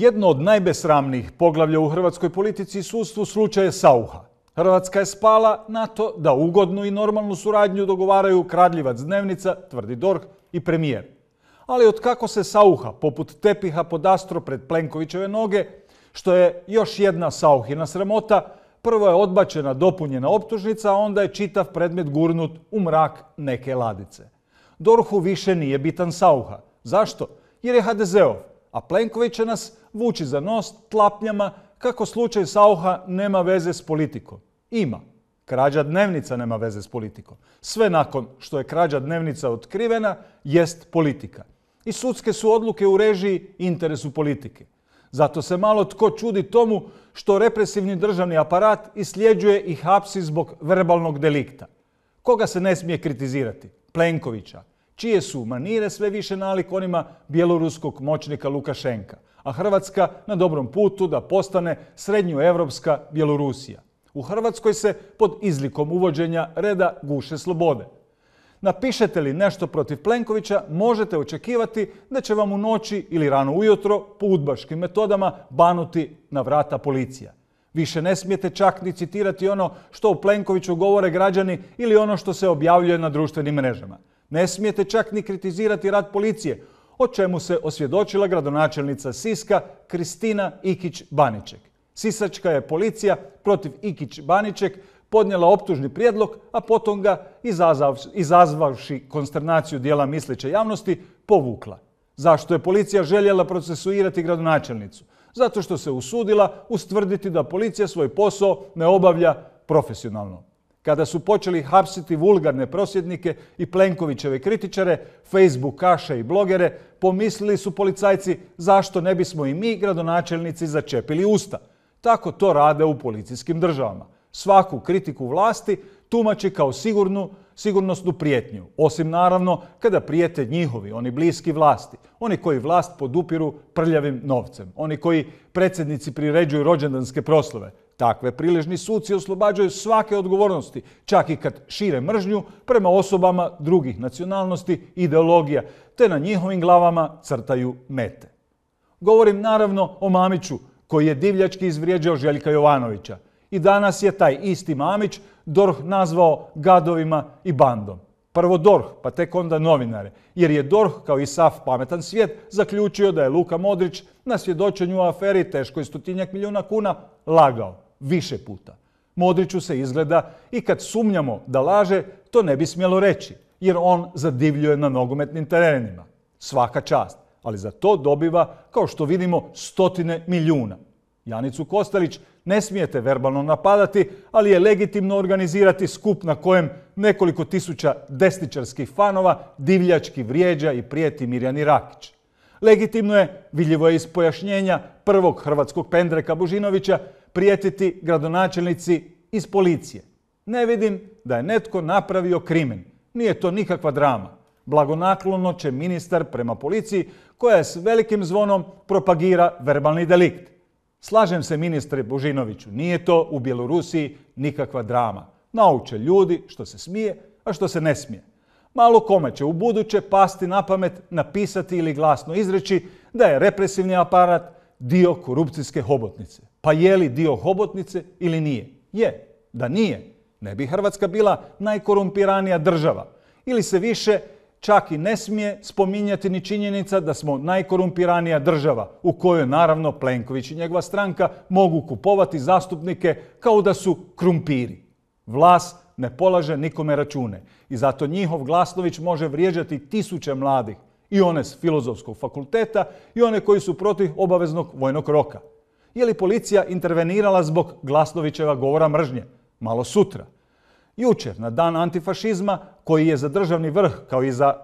Jedno od najbesramnijih poglavlja u hrvatskoj politici i sudstvu slučaj je Sauha. Hrvatska je spala na to da ugodnu i normalnu suradnju dogovaraju kradljivac dnevnica, tvrdi DORH i premijer. Ali od kako se Sauha poput tepiha podastro pred Plenkovićeve noge, što je još jedna Sauhina sramota, prvo je odbačena dopunjena optužnica, a onda je čitav predmet gurnut u mrak neke ladice. Dorhu više nije bitan Sauha. Zašto? Jer je HDZ-ov a Plenković nas vuči za nos tlapnjama kako slučaj Sauha nema veze s politikom. Ima. Krađa dnevnica nema veze s politikom. Sve nakon što je krađa dnevnica otkrivena jest politika. I sudske su odluke u režiji interesu politike. Zato se malo tko čudi tomu što represivni državni aparat isljeđuje i hapsi zbog verbalnog delikta. Koga se ne smije kritizirati? Plenkovića, čije su manire sve više nalik onima bjeloruskog moćnika Lukašenka, a Hrvatska na dobrom putu da postane srednjoevropska Bjelorusija. U Hrvatskoj se pod izlikom uvođenja reda guše slobode. Napišete li nešto protiv Plenkovića, možete očekivati da će vam u noći ili rano ujutro po udbaškim metodama banuti na vrata policija. Više ne smijete čak ni citirati ono što u Plenkoviću govore građani ili ono što se objavljuje na društvenim mrežama. Ne smijete čak ni kritizirati rad policije, o čemu se osvjedočila gradonačelnica Siska Kristina Ikić-Baniček. Sisačka je policija protiv Ikić-Baniček podnijela optužni prijedlog, a potom ga, izazvavši konsternaciju dijela misleće javnosti, povukla. Zašto je policija željela procesuirati gradonačelnicu? Zato što se usudila ustvrditi da policija svoj posao ne obavlja profesionalno. Kada su počeli hapsiti vulgarne prosjednike i Plenkovićeve kritičare, Facebookaše i blogere, pomislili su policajci zašto ne bismo i mi, gradonačelnici, začepili usta. Tako to rade u policijskim državama. Svaku kritiku vlasti tumači kao sigurnu, sigurnosnu prijetnju, osim naravno kada prijete njihovi, oni bliski vlasti, oni koji vlast podupiru prljavim novcem, oni koji predsjednici priređuju rođendanske proslove, Takve priležni suci oslobađaju svake odgovornosti, čak i kad šire mržnju prema osobama drugih nacionalnosti, ideologija, te na njihovim glavama crtaju mete. Govorim naravno o Mamiću koji je divljački izvrijeđao Željka Jovanovića. I danas je taj isti Mamić DORH nazvao gadovima i bandom. Prvo DORH, pa tek onda novinare, jer je DORH, kao i sav pametan svijet, zaključio da je Luka Modrić na svjedočenju u aferi teškoj stotinjak milijuna kuna lagao više puta. Modriću se izgleda i kad sumnjamo da laže, to ne bi smjelo reći, jer on zadivljuje na nogometnim terenima. Svaka čast, ali za to dobiva, kao što vidimo, stotine milijuna. Janicu Kostelić ne smijete verbalno napadati, ali je legitimno organizirati skup na kojem nekoliko tisuća desničarskih fanova divljački vrijeđa i prijeti Mirjani Rakić. Legitimno je, vidljivo je iz pojašnjenja prvog hrvatskog pendreka Božinovića, prijetiti gradonačelnici iz policije. Ne vidim da je netko napravio krimen. Nije to nikakva drama. Blagonaklono će ministar prema policiji koja je s velikim zvonom propagira verbalni delikt. Slažem se ministre Božinoviću, nije to u Bjelorusiji nikakva drama. Nauče ljudi što se smije, a što se ne smije. Malo kome će u buduće pasti na pamet napisati ili glasno izreći da je represivni aparat dio korupcijske hobotnice. Pa je li dio hobotnice ili nije? Je. Da nije, ne bi Hrvatska bila najkorumpiranija država. Ili se više čak i ne smije spominjati ni činjenica da smo najkorumpiranija država u kojoj naravno Plenković i njegova stranka mogu kupovati zastupnike kao da su krumpiri. Vlas ne polaže nikome račune i zato njihov Glasnović može vrijeđati tisuće mladih i one s filozofskog fakulteta i one koji su protiv obaveznog vojnog roka. Je li policija intervenirala zbog Glasnovićeva govora mržnje? Malo sutra. Jučer, na dan antifašizma, koji je za državni vrh, kao i za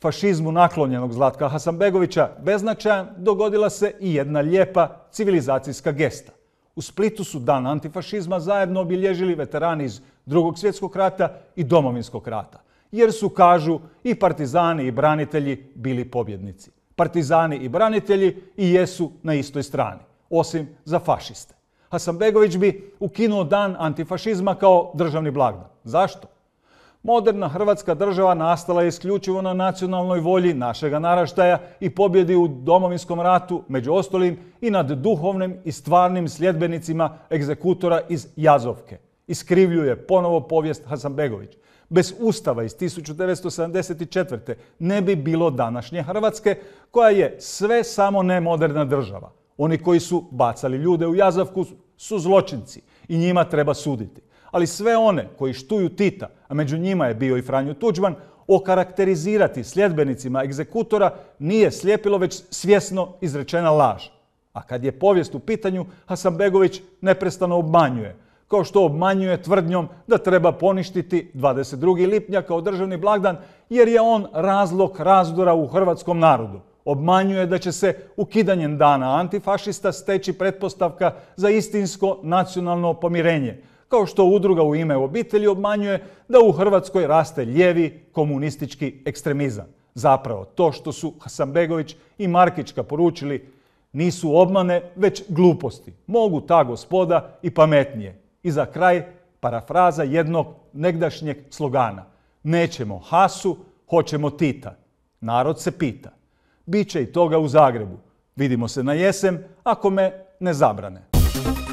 fašizmu naklonjenog Zlatka Hasanbegovića beznačajan, dogodila se i jedna lijepa civilizacijska gesta. U Splitu su dan antifašizma zajedno obilježili veterani iz drugog svjetskog rata i domovinskog rata jer su, kažu, i partizani i branitelji bili pobjednici. Partizani i branitelji i jesu na istoj strani, osim za fašiste. Hasanbegović bi ukinuo dan antifašizma kao državni blagdan. Zašto? Moderna hrvatska država nastala je isključivo na nacionalnoj volji našega naraštaja i pobjedi u domovinskom ratu, među ostalim i nad duhovnim i stvarnim sljedbenicima egzekutora iz Jazovke. Iskrivljuje ponovo povijest Hasanbegović bez Ustava iz 1974. ne bi bilo današnje Hrvatske, koja je sve samo nemoderna država. Oni koji su bacali ljude u Jazavku su zločinci i njima treba suditi. Ali sve one koji štuju Tita, a među njima je bio i Franjo Tuđman, okarakterizirati sljedbenicima egzekutora nije slijepilo već svjesno izrečena laž. A kad je povijest u pitanju, Hasanbegović neprestano obmanjuje, kao što obmanjuje tvrdnjom da treba poništiti 22. lipnja kao državni blagdan jer je on razlog razdora u hrvatskom narodu. Obmanjuje da će se ukidanjem dana antifašista steći pretpostavka za istinsko nacionalno pomirenje, kao što udruga u ime obitelji obmanjuje da u Hrvatskoj raste ljevi komunistički ekstremizam. Zapravo, to što su Hasanbegović i Markička poručili nisu obmane, već gluposti. Mogu ta gospoda i pametnije. I za kraj parafraza jednog negdašnjeg slogana. Nećemo Hasu, hoćemo Tita. Narod se pita. Biće i toga u Zagrebu. Vidimo se na jesen ako me ne zabrane.